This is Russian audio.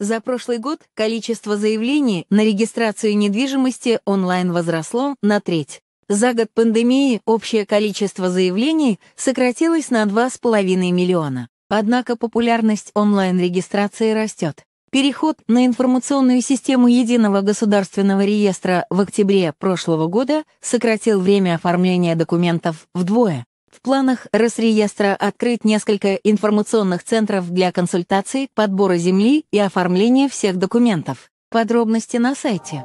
За прошлый год количество заявлений на регистрацию недвижимости онлайн возросло на треть. За год пандемии общее количество заявлений сократилось на 2,5 миллиона. Однако популярность онлайн-регистрации растет. Переход на информационную систему Единого государственного реестра в октябре прошлого года сократил время оформления документов вдвое. В планах Росреестра открыть несколько информационных центров для консультаций, подбора земли и оформления всех документов. Подробности на сайте.